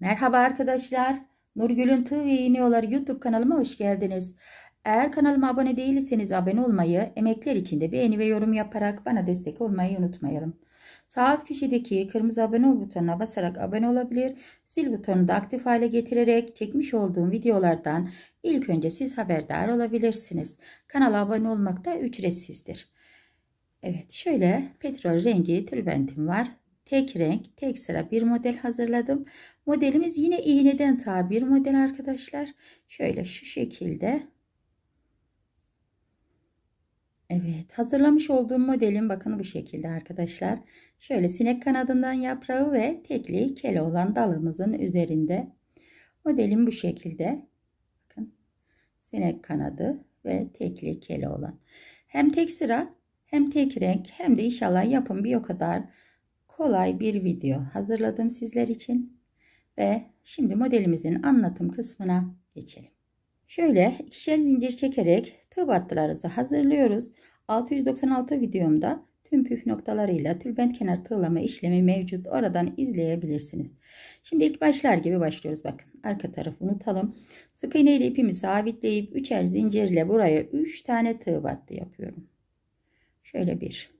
Merhaba arkadaşlar. Nurgül'ün Tığ ve Yeni Yolları YouTube kanalıma hoş geldiniz. Eğer kanalıma abone değilseniz abone olmayı, emekler için de beğeni ve yorum yaparak bana destek olmayı unutmayalım. Sağ alt köşedeki kırmızı abone ol butonuna basarak abone olabilir, zil butonunu da aktif hale getirerek çekmiş olduğum videolardan ilk önce siz haberdar olabilirsiniz. Kanala abone olmak da ücretsizdir. Evet şöyle petrol rengi tülbentim var tek renk tek sıra bir model hazırladım. Modelimiz yine iğneden ta bir model arkadaşlar. Şöyle şu şekilde. Evet hazırlamış olduğum modelin bakın bu şekilde arkadaşlar. Şöyle sinek kanadından yaprağı ve tekli kele olan dalımızın üzerinde. Modelim bu şekilde. Bakın sinek kanadı ve tekli kele olan. Hem tek sıra hem tek renk hem de inşallah yapım bir o kadar kolay bir video hazırladım sizler için. Ve şimdi modelimizin anlatım kısmına geçelim. Şöyle ikişer zincir çekerek tığ battılarımızı hazırlıyoruz. 696 videomda tüm püf noktalarıyla tülbent kenar tığlama işlemi mevcut. Oradan izleyebilirsiniz. Şimdi ilk başlar gibi başlıyoruz. Bakın arka tarafı unutalım. Sık iğne ile ipimi sabitleyip üçer zincirle buraya 3 tane tığ battı yapıyorum. Şöyle bir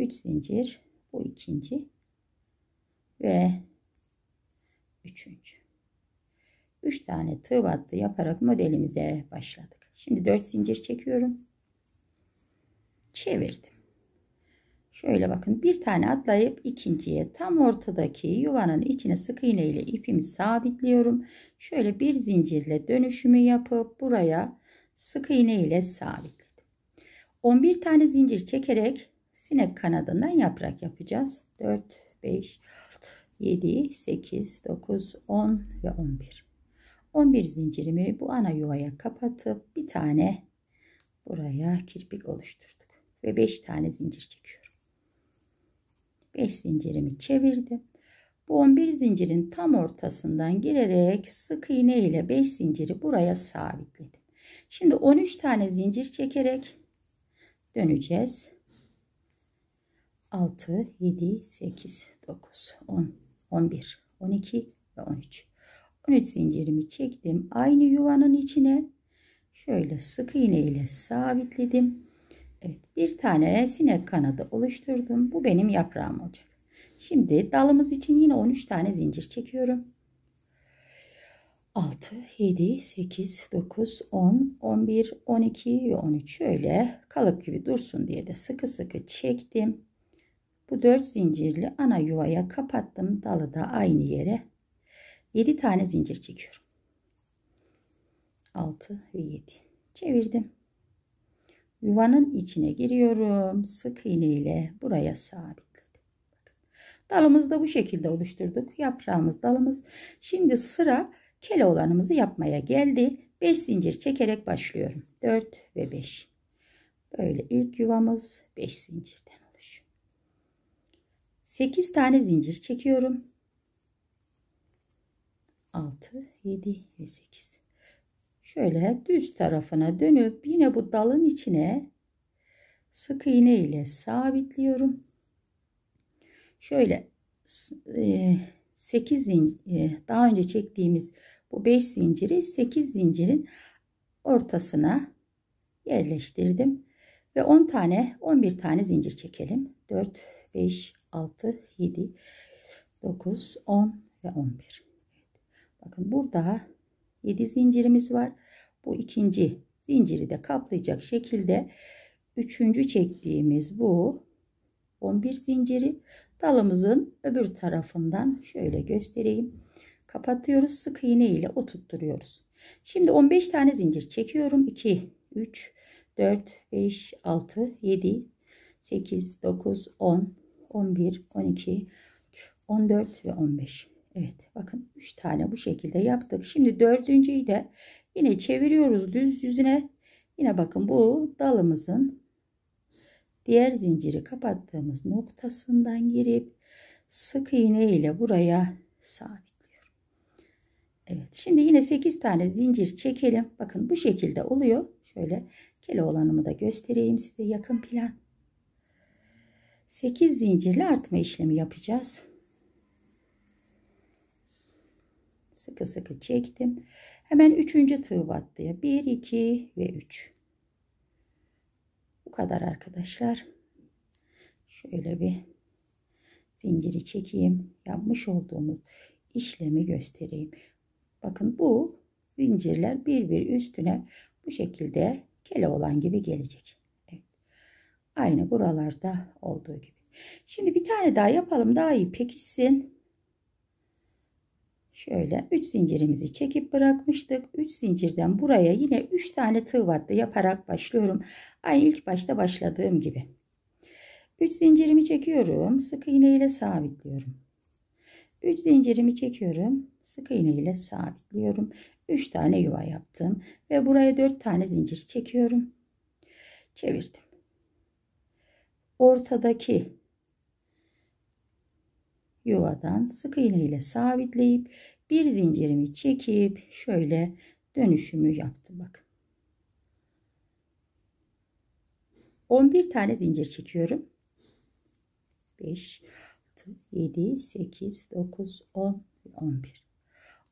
3 zincir bu ikinci ve üçüncü. 3 tane tığ battı yaparak modelimize başladık. Şimdi 4 zincir çekiyorum. Çevirdim. Şöyle bakın bir tane atlayıp ikinciye tam ortadaki yuvanın içine sık iğne ile ipimi sabitliyorum. Şöyle bir zincirle dönüşümü yapıp buraya sık iğne ile sabitledim. 11 tane zincir çekerek sinek kanadından yaprak yapacağız. 4, 5, 7, 8, 9, 10 ve 11. 11 zincirimi bu ana yuvaya kapatıp bir tane buraya kirpik oluşturduk. Ve 5 tane zincir çekiyorum. 5 zincirimi çevirdim. Bu 11 zincirin tam ortasından girerek sık iğne ile 5 zinciri buraya sabitledim. Şimdi 13 tane zincir çekerek döneceğiz. 6, 7, 8, 9, 10, 11, 12 ve 13. 13 zincirimi çektim. Aynı yuvanın içine şöyle sık iğne ile sabitledim. Evet, bir tane sinek kanadı oluşturdum. Bu benim yaprağım olacak. Şimdi dalımız için yine 13 tane zincir çekiyorum. 6, 7, 8, 9, 10, 11, 12 ve 13 şöyle kalıp gibi dursun diye de sıkı sıkı çektim. Bu 4 zincirli ana yuvaya kapattım. Dalı da aynı yere 7 tane zincir çekiyorum. 6 ve 7 çevirdim. Yuvanın içine giriyorum. Sık iğne ile buraya sabitledim. Dalımızı da bu şekilde oluşturduk. Yaprağımız dalımız. Şimdi sıra kele olanımızı yapmaya geldi. 5 zincir çekerek başlıyorum. 4 ve 5. Böyle ilk yuvamız 5 zincirden 8 tane zincir çekiyorum. 6, 7 ve 8. Şöyle düz tarafına dönüp yine bu dalın içine sık iğne ile sabitliyorum. Şöyle 8 e, zincir e, daha önce çektiğimiz bu 5 zinciri 8 zincirin ortasına yerleştirdim ve 10 tane 11 tane zincir çekelim. 4 5 6, 7, 9, 10 ve 11. Evet. Bakın burada 7 zincirimiz var. Bu ikinci zinciri de kaplayacak şekilde üçüncü çektiğimiz bu 11 zinciri dalımızın öbür tarafından şöyle göstereyim. Kapatıyoruz. Sık iğne ile oturtturuyoruz. Şimdi 15 tane zincir çekiyorum. 2, 3, 4, 5, 6, 7, 8, 9, 10, 11, 12, 14 ve 15. Evet bakın 3 tane bu şekilde yaptık. Şimdi dördüncüyü de yine çeviriyoruz düz yüzüne. Yine bakın bu dalımızın diğer zinciri kapattığımız noktasından girip sık iğne ile buraya sabitliyorum. Evet şimdi yine 8 tane zincir çekelim. Bakın bu şekilde oluyor. Şöyle kele olanımı da göstereyim size yakın plan. 8 zincirli artma işlemi yapacağız. Sıkı sıkı çektim. Hemen 3. tığ battıya 1 2 ve 3. Bu kadar arkadaşlar. Şöyle bir zinciri çekeyim. Yapmış olduğumuz işlemi göstereyim. Bakın bu zincirler bir bir üstüne bu şekilde kele olan gibi gelecek. Aynı buralarda olduğu gibi. Şimdi bir tane daha yapalım daha iyi pekişsin. Şöyle 3 zincirimizi çekip bırakmıştık. 3 zincirden buraya yine 3 tane tığ vattı yaparak başlıyorum. Aynı ilk başta başladığım gibi. 3 zincirimi çekiyorum. Sık iğne ile sabitliyorum. 3 zincirimi çekiyorum. Sık iğne ile sabitliyorum. 3 tane yuva yaptım ve buraya 4 tane zincir çekiyorum. Çevirdim ortadaki yuvadan sık iğne ile sabitleyip bir zincirimi çekip şöyle dönüşümü yaptım. Bak, 11 tane zincir çekiyorum. 5, 6, 7, 8, 9, 10, 11.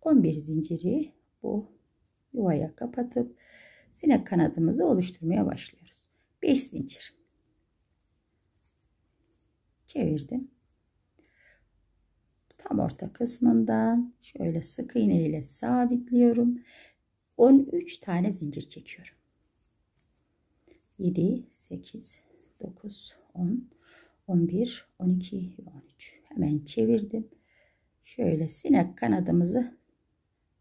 11 zinciri bu yuvaya kapatıp sinek kanadımızı oluşturmaya başlıyoruz. 5 zincir çevirdim. Tam orta kısmından şöyle sık iğne ile sabitliyorum. 13 tane zincir çekiyorum. 7, 8, 9, 10, 11, 12 13. Hemen çevirdim. Şöyle sinek kanadımızı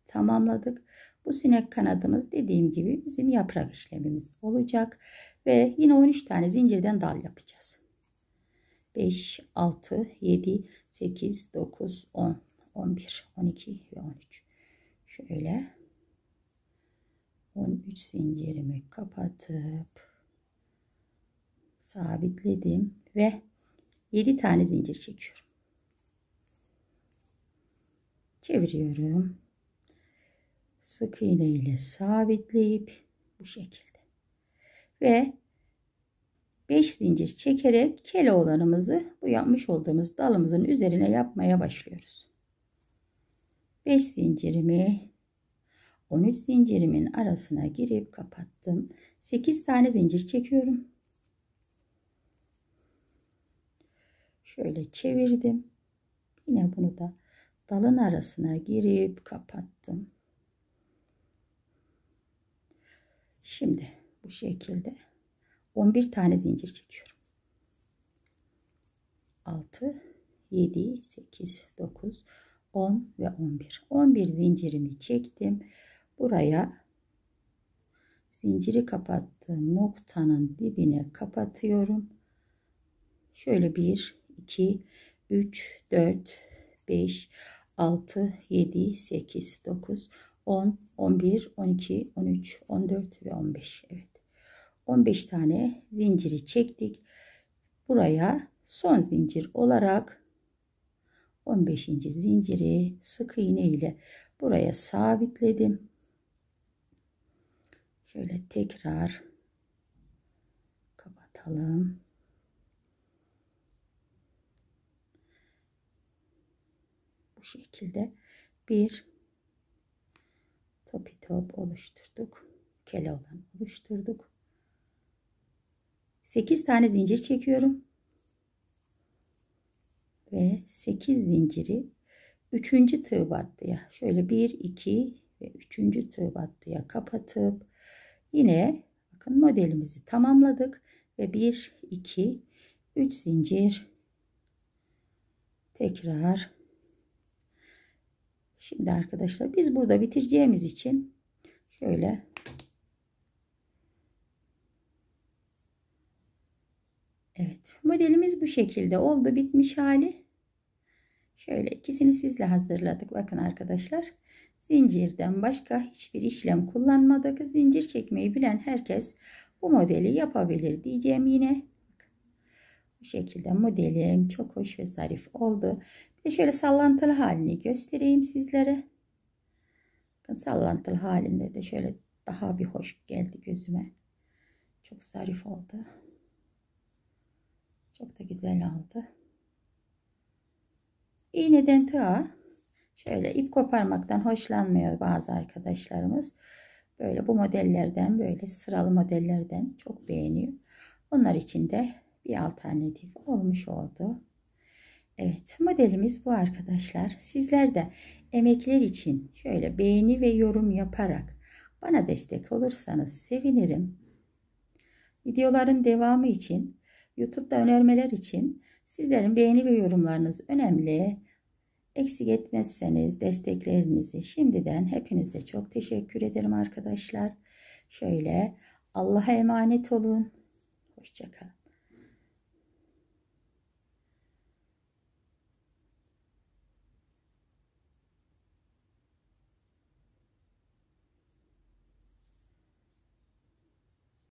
tamamladık. Bu sinek kanadımız dediğim gibi bizim yaprak işlemimiz olacak. Ve yine 13 tane zincirden dal yapacağız. 5, 6, 7, 8, 9, 10, 11, 12 ve 13. Şöyle 13 zincirimi kapatıp sabitledim ve 7 tane zincir çekiyorum. Çeviriyorum. Sık iğne ile sabitleyip bu şekilde. Ve 5 zincir çekerek keloğlanımızı bu yapmış olduğumuz dalımızın üzerine yapmaya başlıyoruz. 5 zincirimi 13 zincirimin arasına girip kapattım. 8 tane zincir çekiyorum. Şöyle çevirdim. Yine bunu da dalın arasına girip kapattım. Şimdi bu şekilde 11 tane zincir çekiyorum. 6 7 8 9 10 ve 11. 11 zincirimi çektim. Buraya zinciri kapattığım noktanın dibine kapatıyorum. Şöyle 1 2 3 4 5 6 7 8 9 10 11 12 13 14 ve 15. Evet. 15 tane zinciri çektik. Buraya son zincir olarak 15. zinciri sık iğne ile buraya sabitledim. Şöyle tekrar kapatalım. Bu şekilde bir topi top oluşturduk. Kele olan oluşturduk. 8 tane zincir çekiyorum. Ve 8 zinciri 3. tığ battıya şöyle 1 2 ve 3. tığ battıya kapatıp yine bakın modelimizi tamamladık ve 1 2 3 zincir tekrar şimdi arkadaşlar biz burada bitireceğimiz için şöyle Modelimiz bu şekilde oldu bitmiş hali. Şöyle ikisini sizle hazırladık. Bakın arkadaşlar zincirden başka hiçbir işlem kullanmadık. Zincir çekmeyi bilen herkes bu modeli yapabilir diyeceğim yine. Bu şekilde modelim çok hoş ve zarif oldu. Bir de şöyle sallantılı halini göstereyim sizlere. Bakın sallantılı halinde de şöyle daha bir hoş geldi gözüme. Çok zarif oldu. Çok da güzel oldu. İğneden tığa şöyle ip koparmaktan hoşlanmıyor bazı arkadaşlarımız. Böyle bu modellerden böyle sıralı modellerden çok beğeniyor. Onlar için de bir alternatif olmuş oldu. Evet modelimiz bu arkadaşlar. Sizler de emekler için şöyle beğeni ve yorum yaparak bana destek olursanız sevinirim. Videoların devamı için YouTube'da önermeler için sizlerin beğeni ve yorumlarınız önemli. Eksik etmezseniz desteklerinizi şimdiden hepinize çok teşekkür ederim arkadaşlar. Şöyle Allah'a emanet olun. Hoşçakalın.